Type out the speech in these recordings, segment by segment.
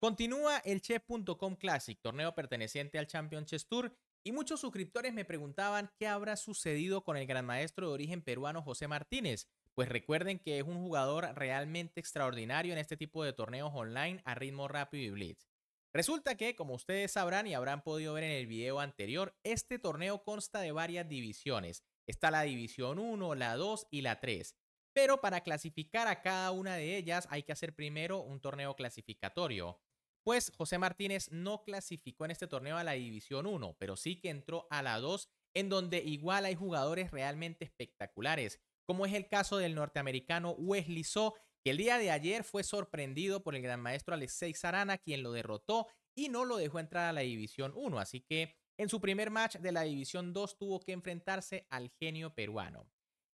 Continúa el chess.com Classic, torneo perteneciente al Champion Chess Tour, y muchos suscriptores me preguntaban qué habrá sucedido con el gran maestro de origen peruano José Martínez. Pues recuerden que es un jugador realmente extraordinario en este tipo de torneos online a ritmo rápido y blitz. Resulta que, como ustedes sabrán y habrán podido ver en el video anterior, este torneo consta de varias divisiones. Está la división 1, la 2 y la 3. Pero para clasificar a cada una de ellas hay que hacer primero un torneo clasificatorio pues José Martínez no clasificó en este torneo a la División 1, pero sí que entró a la 2, en donde igual hay jugadores realmente espectaculares, como es el caso del norteamericano Wesley So, que el día de ayer fue sorprendido por el gran maestro Alexei Sarana, quien lo derrotó y no lo dejó entrar a la División 1, así que en su primer match de la División 2 tuvo que enfrentarse al genio peruano.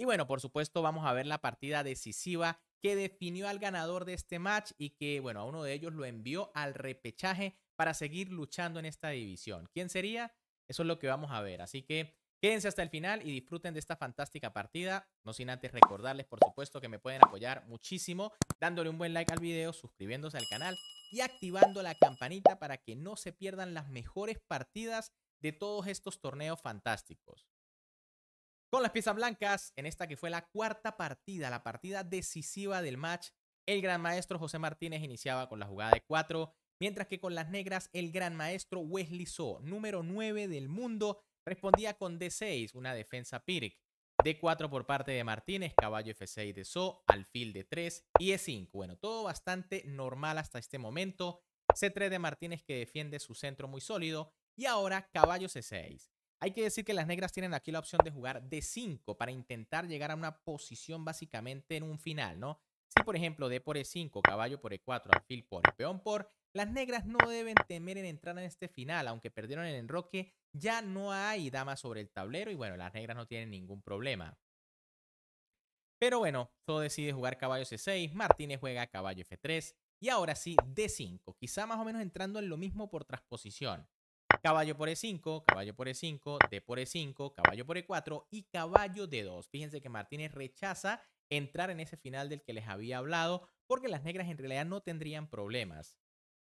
Y bueno, por supuesto vamos a ver la partida decisiva que definió al ganador de este match y que, bueno, a uno de ellos lo envió al repechaje para seguir luchando en esta división. ¿Quién sería? Eso es lo que vamos a ver. Así que quédense hasta el final y disfruten de esta fantástica partida. No sin antes recordarles, por supuesto, que me pueden apoyar muchísimo dándole un buen like al video, suscribiéndose al canal y activando la campanita para que no se pierdan las mejores partidas de todos estos torneos fantásticos con las piezas blancas en esta que fue la cuarta partida, la partida decisiva del match. El gran maestro José Martínez iniciaba con la jugada de 4, mientras que con las negras el gran maestro Wesley So, número 9 del mundo, respondía con D6, una defensa Pyrrhic. D4 por parte de Martínez, caballo F6 de So, alfil de 3 y E5. Bueno, todo bastante normal hasta este momento. C3 de Martínez que defiende su centro muy sólido y ahora caballo C6. Hay que decir que las negras tienen aquí la opción de jugar d 5 para intentar llegar a una posición básicamente en un final, ¿no? Si por ejemplo D por E5, caballo por E4, alfil por peón por, las negras no deben temer en entrar en este final, aunque perdieron el enroque, ya no hay dama sobre el tablero y bueno, las negras no tienen ningún problema. Pero bueno, todo decide jugar caballo C6, Martínez juega caballo F3 y ahora sí D5, quizá más o menos entrando en lo mismo por transposición caballo por E5, caballo por E5, D por E5, caballo por E4 y caballo D2. Fíjense que Martínez rechaza entrar en ese final del que les había hablado porque las negras en realidad no tendrían problemas.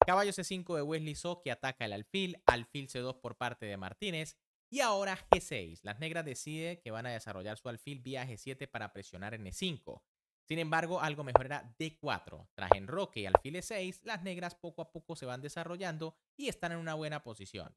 Caballo C5 de Wesley So que ataca el alfil, alfil C2 por parte de Martínez y ahora G6. Las negras deciden que van a desarrollar su alfil vía G7 para presionar en E5. Sin embargo, algo mejor era D4. Tras enroque y alfil E6, las negras poco a poco se van desarrollando y están en una buena posición.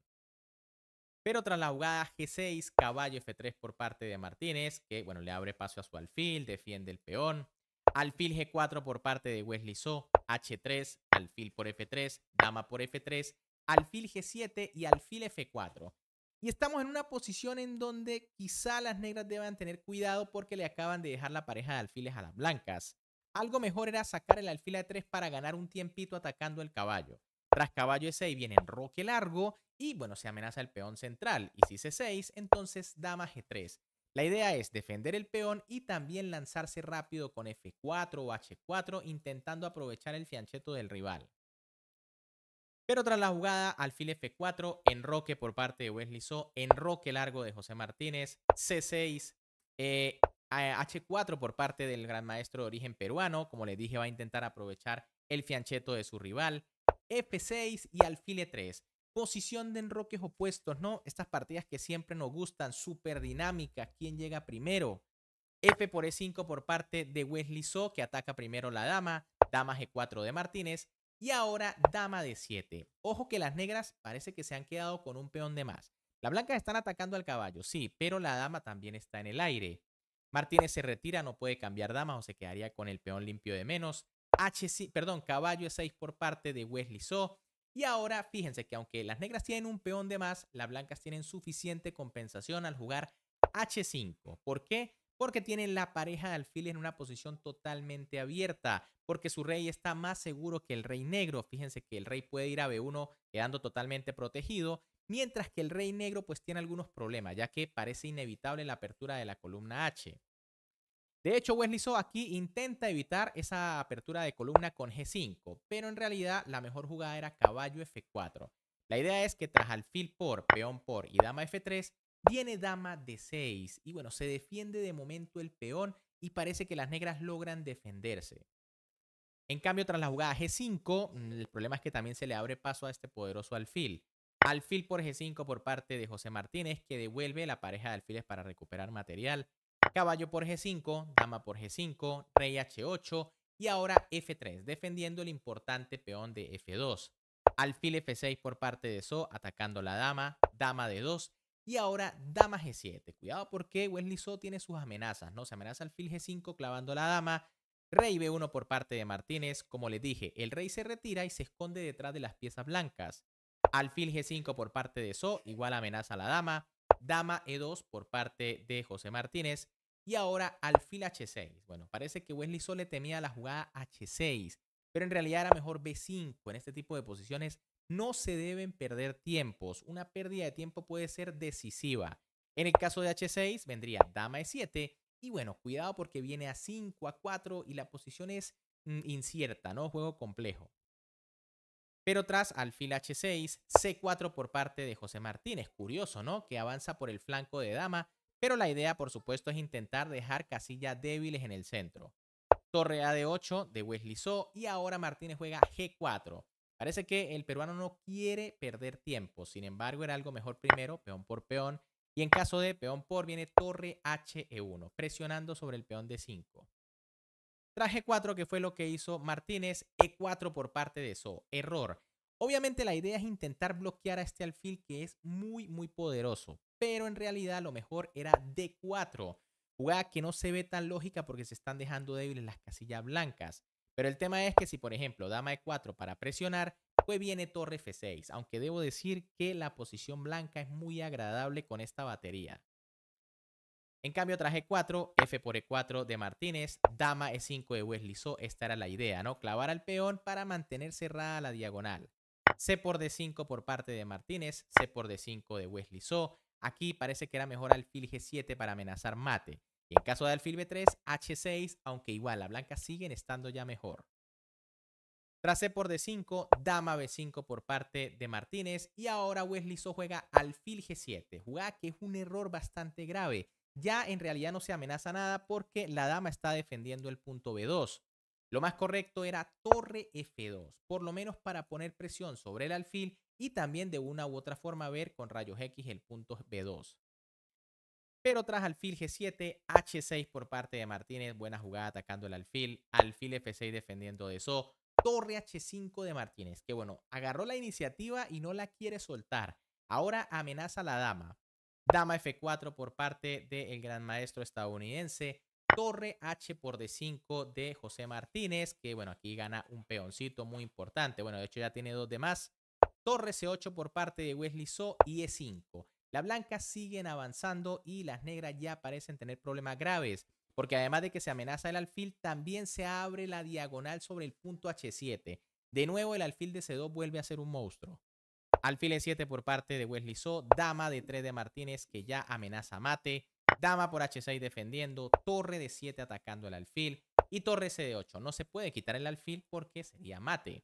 Pero tras la jugada G6, caballo F3 por parte de Martínez, que bueno, le abre paso a su alfil, defiende el peón. Alfil G4 por parte de Wesley So, H3, alfil por F3, dama por F3, alfil G7 y alfil F4. Y estamos en una posición en donde quizá las negras deban tener cuidado porque le acaban de dejar la pareja de alfiles a las blancas. Algo mejor era sacar el alfil a 3 para ganar un tiempito atacando el caballo. Tras caballo E6 viene roque largo y bueno, se amenaza el peón central. Y si C6, entonces dama G3. La idea es defender el peón y también lanzarse rápido con F4 o H4 intentando aprovechar el fiancheto del rival. Pero tras la jugada, alfil F4, enroque por parte de Wesley So, enroque largo de José Martínez, C6, eh, H4 por parte del gran maestro de origen peruano, como les dije, va a intentar aprovechar el fiancheto de su rival, F6 y alfil E3. Posición de enroques opuestos, ¿no? Estas partidas que siempre nos gustan, súper dinámicas, ¿quién llega primero? F por E5 por parte de Wesley So, que ataca primero la dama, dama G4 de Martínez, y ahora dama de 7. Ojo que las negras parece que se han quedado con un peón de más. Las blancas están atacando al caballo, sí, pero la dama también está en el aire. Martínez se retira, no puede cambiar dama o se quedaría con el peón limpio de menos. H, perdón, caballo es 6 por parte de Wesley So. Y ahora fíjense que aunque las negras tienen un peón de más, las blancas tienen suficiente compensación al jugar H5. ¿Por qué? porque tiene la pareja de alfil en una posición totalmente abierta, porque su rey está más seguro que el rey negro. Fíjense que el rey puede ir a B1 quedando totalmente protegido, mientras que el rey negro pues tiene algunos problemas, ya que parece inevitable la apertura de la columna H. De hecho, Wesley So aquí intenta evitar esa apertura de columna con G5, pero en realidad la mejor jugada era caballo F4. La idea es que tras alfil por, peón por y dama F3, Viene dama de 6 y bueno, se defiende de momento el peón y parece que las negras logran defenderse. En cambio, tras la jugada G5, mm, el problema es que también se le abre paso a este poderoso alfil. Alfil por G5 por parte de José Martínez, que devuelve la pareja de alfiles para recuperar material. Caballo por G5, dama por G5, rey H8 y ahora F3, defendiendo el importante peón de F2. Alfil F6 por parte de So, atacando la dama, dama de 2 y ahora dama G7. Cuidado porque Wesley So tiene sus amenazas, ¿no? Se amenaza al fil G5 clavando la dama. Rey B1 por parte de Martínez. Como les dije, el rey se retira y se esconde detrás de las piezas blancas. Alfil G5 por parte de So, igual amenaza a la dama. Dama E2 por parte de José Martínez. Y ahora alfil H6. Bueno, parece que Wesley So le temía la jugada H6, pero en realidad era mejor B5. En este tipo de posiciones no se deben perder tiempos. Una pérdida de tiempo puede ser decisiva. En el caso de H6 vendría dama E7. Y bueno, cuidado porque viene a 5, a 4 y la posición es mm, incierta, ¿no? Juego complejo. Pero tras alfil H6, C4 por parte de José Martínez. Curioso, ¿no? Que avanza por el flanco de dama. Pero la idea, por supuesto, es intentar dejar casillas débiles en el centro. Torre A de 8 de Wesley So y ahora Martínez juega G4. Parece que el peruano no quiere perder tiempo, sin embargo era algo mejor primero, peón por peón, y en caso de peón por viene torre H1, e presionando sobre el peón de 5. Traje 4, que fue lo que hizo Martínez, E4 por parte de eso, error. Obviamente la idea es intentar bloquear a este alfil que es muy muy poderoso, pero en realidad lo mejor era D4, jugada que no se ve tan lógica porque se están dejando débiles las casillas blancas. Pero el tema es que si, por ejemplo, dama e4 para presionar, pues viene torre f6, aunque debo decir que la posición blanca es muy agradable con esta batería. En cambio, traje 4, F por E4 de Martínez, dama E5 de Wesley So. Esta era la idea, ¿no? Clavar al peón para mantener cerrada la diagonal. C por D5 por parte de Martínez, C por D5 de Wesley So. Aquí parece que era mejor alfil G7 para amenazar mate. Y en caso de alfil B3, H6, aunque igual, la blancas siguen estando ya mejor. Tras por D5, dama B5 por parte de Martínez y ahora Wesley So juega alfil G7, jugada que es un error bastante grave. Ya en realidad no se amenaza nada porque la dama está defendiendo el punto B2. Lo más correcto era torre F2, por lo menos para poner presión sobre el alfil y también de una u otra forma ver con rayos X el punto B2 pero tras alfil G7, H6 por parte de Martínez, buena jugada atacando el alfil, alfil F6 defendiendo de So, torre H5 de Martínez, que bueno, agarró la iniciativa y no la quiere soltar. Ahora amenaza la dama. Dama F4 por parte del gran maestro estadounidense. Torre H por D5 de José Martínez, que bueno, aquí gana un peoncito muy importante. Bueno, de hecho ya tiene dos de más. Torre C8 por parte de Wesley So y E5. Las blancas siguen avanzando y las negras ya parecen tener problemas graves, porque además de que se amenaza el alfil, también se abre la diagonal sobre el punto H7. De nuevo, el alfil de C2 vuelve a ser un monstruo. Alfil E7 por parte de Wesley So, dama de 3 de Martínez que ya amenaza mate, dama por H6 defendiendo, torre de 7 atacando el alfil y torre CD8. No se puede quitar el alfil porque sería mate.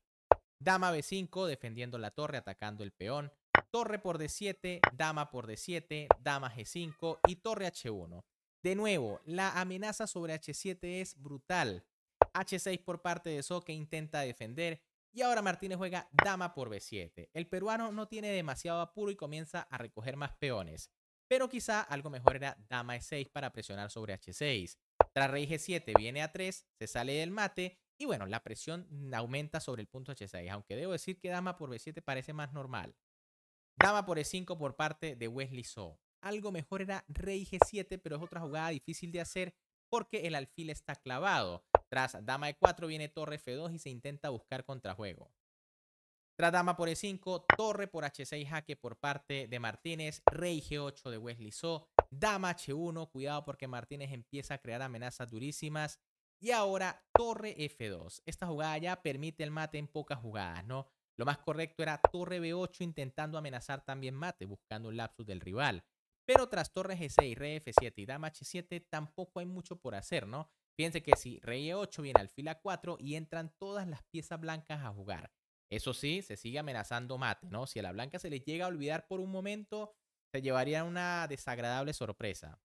Dama B5 defendiendo la torre, atacando el peón torre por D7, dama por D7, dama G5 y torre H1. De nuevo, la amenaza sobre H7 es brutal. H6 por parte de So que intenta defender y ahora Martínez juega dama por B7. El peruano no tiene demasiado apuro y comienza a recoger más peones, pero quizá algo mejor era dama E6 para presionar sobre H6. Tras rey G7 viene A3, se sale del mate y bueno, la presión aumenta sobre el punto H6, aunque debo decir que dama por B7 parece más normal. Dama por E5 por parte de Wesley So. Algo mejor era Rey G7, pero es otra jugada difícil de hacer porque el alfil está clavado. Tras dama E4 viene torre F2 y se intenta buscar contrajuego. Tras dama por E5, torre por H6 jaque por parte de Martínez, rey G8 de Wesley So, dama H1, cuidado porque Martínez empieza a crear amenazas durísimas. Y ahora torre F2. Esta jugada ya permite el mate en pocas jugadas, ¿no? Lo más correcto era torre B8 intentando amenazar también mate, buscando el lapsus del rival. Pero tras torre G6, rey F7 y dama H7 tampoco hay mucho por hacer, ¿no? Piense que si rey E8 viene al a 4 y entran todas las piezas blancas a jugar. Eso sí, se sigue amenazando mate, ¿no? Si a la blanca se le llega a olvidar por un momento, se llevaría una desagradable sorpresa.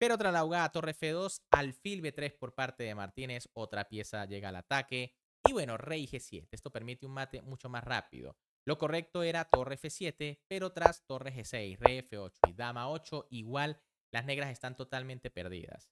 Pero tras la jugada torre F2, fil B3 por parte de Martínez, otra pieza llega al ataque. Y bueno, rey G7. Esto permite un mate mucho más rápido. Lo correcto era torre F7, pero tras torre G6, rey F8 y dama 8, igual las negras están totalmente perdidas.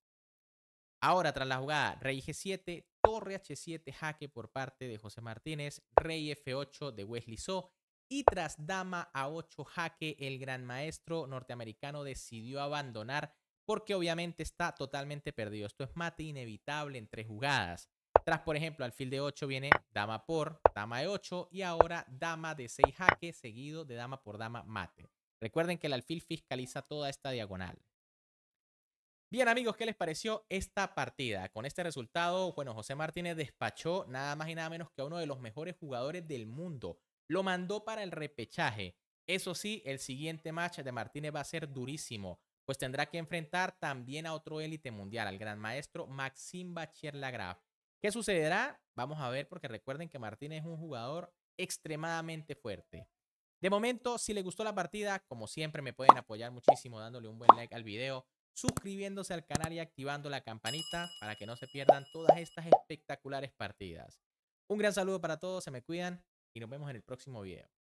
Ahora, tras la jugada rey G7, torre H7, jaque por parte de José Martínez, rey F8 de Wesley So. Y tras dama A8 jaque, el gran maestro norteamericano decidió abandonar porque obviamente está totalmente perdido. Esto es mate inevitable en tres jugadas. Tras, por ejemplo, alfil de 8 viene dama por, dama de 8 y ahora dama de 6 jaque seguido de dama por dama mate. Recuerden que el alfil fiscaliza toda esta diagonal. Bien amigos, ¿qué les pareció esta partida? Con este resultado, bueno, José Martínez despachó nada más y nada menos que a uno de los mejores jugadores del mundo. Lo mandó para el repechaje. Eso sí, el siguiente match de Martínez va a ser durísimo, pues tendrá que enfrentar también a otro élite mundial, al gran maestro Maxim Bachier Lagrave. ¿Qué sucederá? Vamos a ver, porque recuerden que Martínez es un jugador extremadamente fuerte. De momento, si les gustó la partida, como siempre me pueden apoyar muchísimo dándole un buen like al video, suscribiéndose al canal y activando la campanita para que no se pierdan todas estas espectaculares partidas. Un gran saludo para todos, se me cuidan y nos vemos en el próximo video.